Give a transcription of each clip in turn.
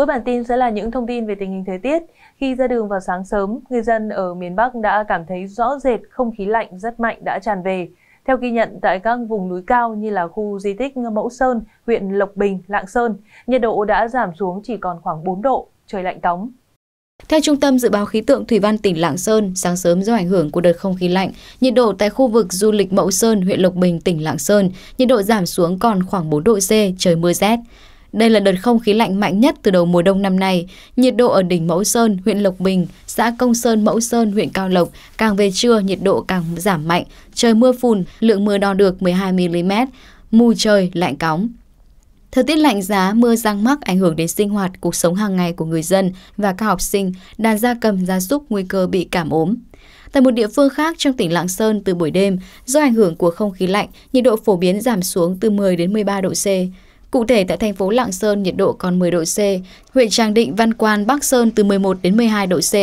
Cuối bản tin sẽ là những thông tin về tình hình thời tiết. Khi ra đường vào sáng sớm, người dân ở miền Bắc đã cảm thấy rõ rệt không khí lạnh rất mạnh đã tràn về. Theo ghi nhận tại các vùng núi cao như là khu di tích Mẫu Sơn, huyện Lộc Bình, Lạng Sơn, nhiệt độ đã giảm xuống chỉ còn khoảng 4 độ, trời lạnh tóng. Theo Trung tâm Dự báo Khí tượng Thủy văn tỉnh Lạng Sơn, sáng sớm do ảnh hưởng của đợt không khí lạnh, nhiệt độ tại khu vực du lịch Mẫu Sơn, huyện Lộc Bình, tỉnh Lạng Sơn, nhiệt độ giảm xuống còn khoảng 4 độ C, trời mưa rét. Đây là đợt không khí lạnh mạnh nhất từ đầu mùa đông năm nay. Nhiệt độ ở đỉnh Mẫu Sơn, huyện Lộc Bình, xã Công Sơn, Mẫu Sơn, huyện Cao Lộc càng về trưa nhiệt độ càng giảm mạnh, trời mưa phùn, lượng mưa đo được 12 mm, mù trời lạnh cóng. Thời tiết lạnh giá, mưa răng mắc ảnh hưởng đến sinh hoạt, cuộc sống hàng ngày của người dân và các học sinh, đàn gia cầm, gia súc nguy cơ bị cảm ốm. Tại một địa phương khác trong tỉnh Lạng Sơn từ buổi đêm, do ảnh hưởng của không khí lạnh, nhiệt độ phổ biến giảm xuống từ 10 đến 13 độ C. Cụ thể tại thành phố Lạng Sơn nhiệt độ còn 10 độ C, huyện Tràng Định, Văn Quan, Bắc Sơn từ 11 đến 12 độ C,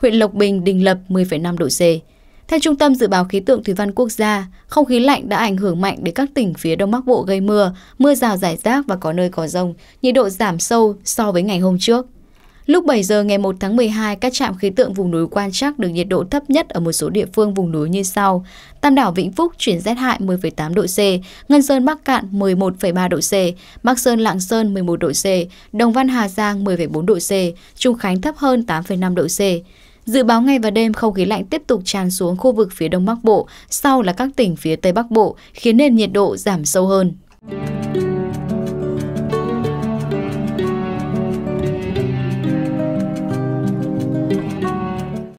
huyện Lộc Bình, Đình Lập 10,5 độ C. Theo Trung tâm Dự báo Khí tượng Thủy văn Quốc gia, không khí lạnh đã ảnh hưởng mạnh đến các tỉnh phía Đông Bắc Bộ gây mưa, mưa rào rải rác và có nơi có rông, nhiệt độ giảm sâu so với ngày hôm trước. Lúc 7 giờ ngày 1 tháng 12, các trạm khí tượng vùng núi quan trắc được nhiệt độ thấp nhất ở một số địa phương vùng núi như sau. Tam đảo Vĩnh Phúc chuyển rét hại 10,8 độ C, Ngân Sơn Bắc Cạn 11,3 độ C, Bắc Sơn Lạng Sơn 11 độ C, Đồng Văn Hà Giang 10,4 độ C, Trung Khánh thấp hơn 8,5 độ C. Dự báo ngày và đêm không khí lạnh tiếp tục tràn xuống khu vực phía Đông Bắc Bộ, sau là các tỉnh phía Tây Bắc Bộ, khiến nền nhiệt độ giảm sâu hơn.